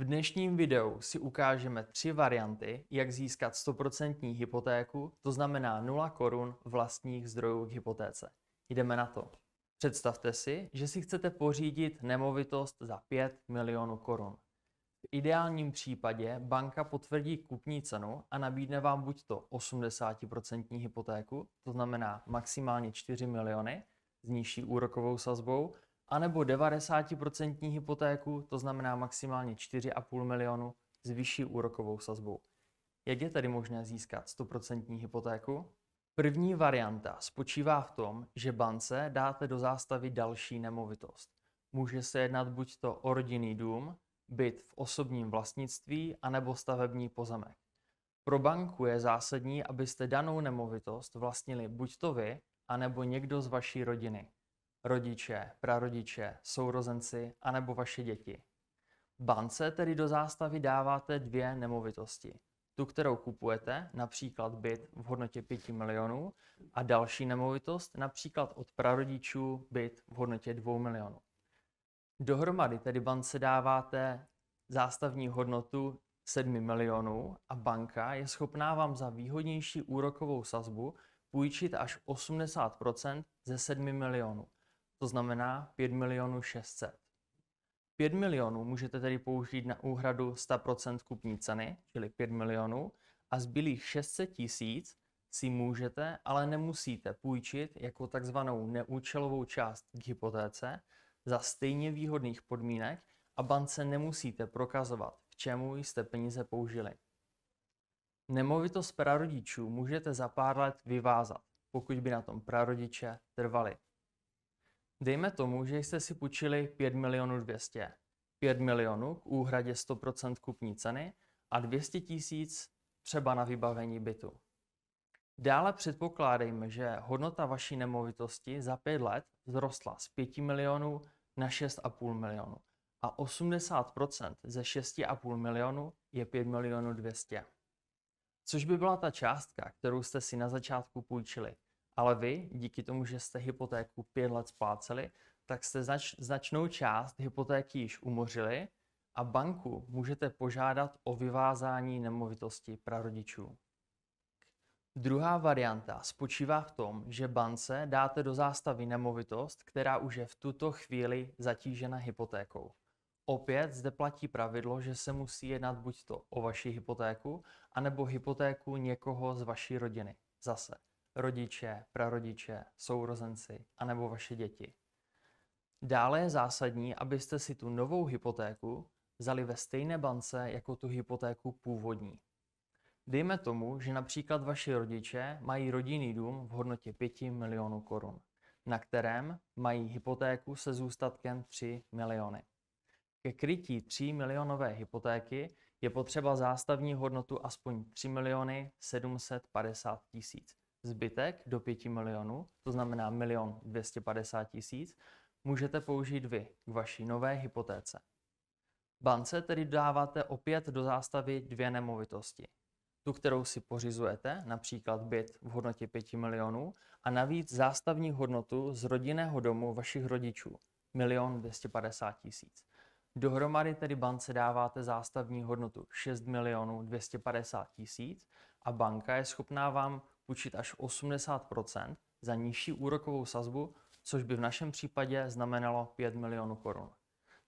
V dnešním videu si ukážeme tři varianty, jak získat 100% hypotéku, to znamená 0 korun vlastních zdrojů k hypotéce. Jdeme na to. Představte si, že si chcete pořídit nemovitost za 5 milionů korun. V ideálním případě banka potvrdí kupní cenu a nabídne vám buď to 80% hypotéku, to znamená maximálně 4 miliony s nižší úrokovou sazbou, anebo 90% hypotéku, to znamená maximálně 4,5 milionu s vyšší úrokovou sazbou. Jak je tedy možné získat 100% hypotéku? První varianta spočívá v tom, že bance dáte do zástavy další nemovitost. Může se jednat buď to o rodinný dům, byt v osobním vlastnictví, anebo stavební pozemek. Pro banku je zásadní, abyste danou nemovitost vlastnili buď to vy, anebo někdo z vaší rodiny rodiče, prarodiče, sourozenci anebo vaše děti. Bance tedy do zástavy dáváte dvě nemovitosti. Tu, kterou kupujete, například byt v hodnotě 5 milionů a další nemovitost, například od prarodičů byt v hodnotě 2 milionů. Dohromady tedy bance dáváte zástavní hodnotu 7 milionů a banka je schopná vám za výhodnější úrokovou sazbu půjčit až 80 ze 7 milionů to znamená 5 milionů 600. 5 milionů můžete tedy použít na úhradu 100% kupní ceny, čili 5 milionů, a zbylých 600 tisíc si můžete, ale nemusíte půjčit jako takzvanou neúčelovou část k hypotéce za stejně výhodných podmínek a bance nemusíte prokazovat, k čemu jste peníze použili. Nemovitost prarodičů můžete za pár let vyvázat, pokud by na tom prarodiče trvali. Dejme tomu, že jste si půjčili 5 milionů 200. 5 milionů k úhradě 100% kupní ceny a 200 tisíc třeba na vybavení bytu. Dále předpokládejme, že hodnota vaší nemovitosti za 5 let vzrostla z 5 milionů na 6,5 milionů a 80% ze 6,5 milionů je 5 milionů 200. Což by byla ta částka, kterou jste si na začátku půjčili – ale vy, díky tomu, že jste hypotéku pět let spláceli, tak jste znač, značnou část hypotéky již umořili a banku můžete požádat o vyvázání nemovitosti prarodičů. Druhá varianta spočívá v tom, že bance dáte do zástavy nemovitost, která už je v tuto chvíli zatížena hypotékou. Opět zde platí pravidlo, že se musí jednat buď to o vaši hypotéku, anebo hypotéku někoho z vaší rodiny. Zase, rodiče, prarodiče, sourozenci anebo vaše děti. Dále je zásadní, abyste si tu novou hypotéku vzali ve stejné bance jako tu hypotéku původní. Dejme tomu, že například vaši rodiče mají rodinný dům v hodnotě 5 milionů korun, na kterém mají hypotéku se zůstatkem 3 miliony. Ke krytí 3 milionové hypotéky je potřeba zástavní hodnotu aspoň 3 miliony 750 tisíc, Zbytek do 5 milionů, to znamená 1 250 tisíc, můžete použít vy k vaší nové hypotéce. Bance tedy dáváte opět do zástavy dvě nemovitosti. Tu, kterou si pořizujete, například byt v hodnotě 5 milionů, a navíc zástavní hodnotu z rodinného domu vašich rodičů, 1 250 tisíc. Dohromady tedy bance dáváte zástavní hodnotu 6 milionů 250 tisíc a banka je schopná vám půjčit až 80 za nižší úrokovou sazbu, což by v našem případě znamenalo 5 milionů korun.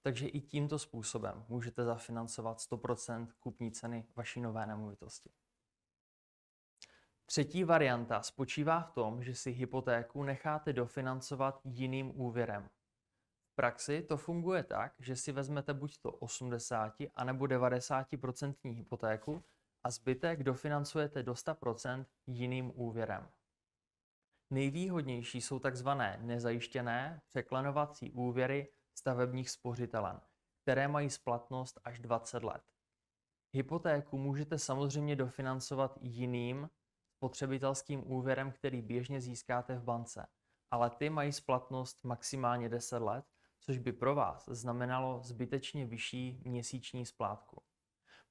Takže i tímto způsobem můžete zafinancovat 100 kupní ceny vaší nové nemovitosti. Třetí varianta spočívá v tom, že si hypotéku necháte dofinancovat jiným úvěrem. V praxi to funguje tak, že si vezmete buď to 80 anebo 90% hypotéku a zbytek dofinancujete do 100% jiným úvěrem. Nejvýhodnější jsou tzv. nezajištěné překlenovací úvěry stavebních spořitelen, které mají splatnost až 20 let. Hypotéku můžete samozřejmě dofinancovat jiným spotřebitelským úvěrem, který běžně získáte v bance, ale ty mají splatnost maximálně 10 let, což by pro vás znamenalo zbytečně vyšší měsíční splátku.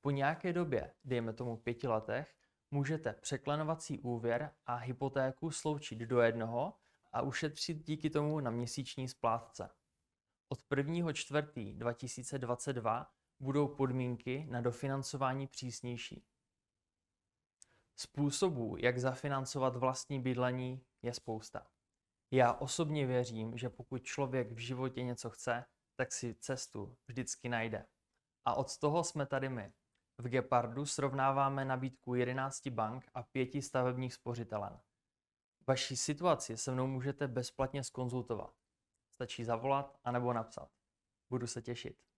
Po nějaké době, dejme tomu pěti letech, můžete překlenovací úvěr a hypotéku sloučit do jednoho a ušetřit díky tomu na měsíční splátce. Od 1. čtvrtý 2022 budou podmínky na dofinancování přísnější. Způsobů, jak zafinancovat vlastní bydlení, je spousta. Já osobně věřím, že pokud člověk v životě něco chce, tak si cestu vždycky najde. A od toho jsme tady my. V Gepardu srovnáváme nabídku 11 bank a 5 stavebních spořitelen. Vaší situaci se mnou můžete bezplatně skonzultovat. Stačí zavolat anebo napsat. Budu se těšit.